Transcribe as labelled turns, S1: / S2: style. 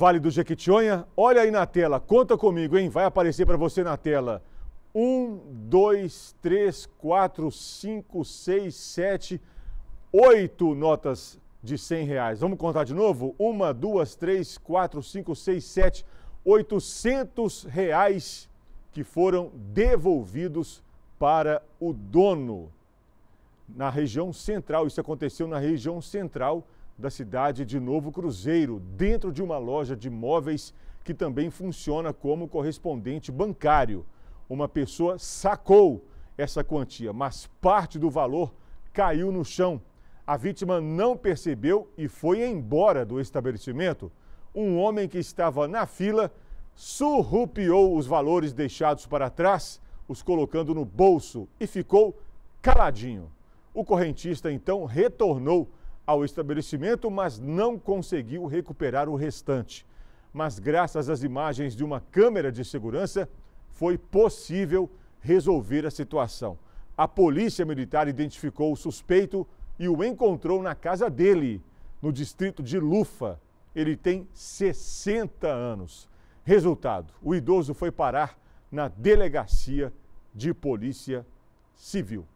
S1: Vale do Jequitinhonha, olha aí na tela, conta comigo, hein? Vai aparecer para você na tela. 1, 2, 3, 4, 5, 6, 7, 8 notas de 100 reais. Vamos contar de novo? 1, 2, 3, 4, 5, 6, 7, 800 reais que foram devolvidos para o dono. Na região central, isso aconteceu na região central da cidade de Novo Cruzeiro, dentro de uma loja de móveis que também funciona como correspondente bancário. Uma pessoa sacou essa quantia, mas parte do valor caiu no chão. A vítima não percebeu e foi embora do estabelecimento. Um homem que estava na fila surrupiou os valores deixados para trás, os colocando no bolso e ficou caladinho. O correntista então retornou ao estabelecimento, mas não conseguiu recuperar o restante. Mas, graças às imagens de uma câmera de segurança, foi possível resolver a situação. A polícia militar identificou o suspeito e o encontrou na casa dele, no distrito de Lufa. Ele tem 60 anos. Resultado: o idoso foi parar na delegacia de polícia civil.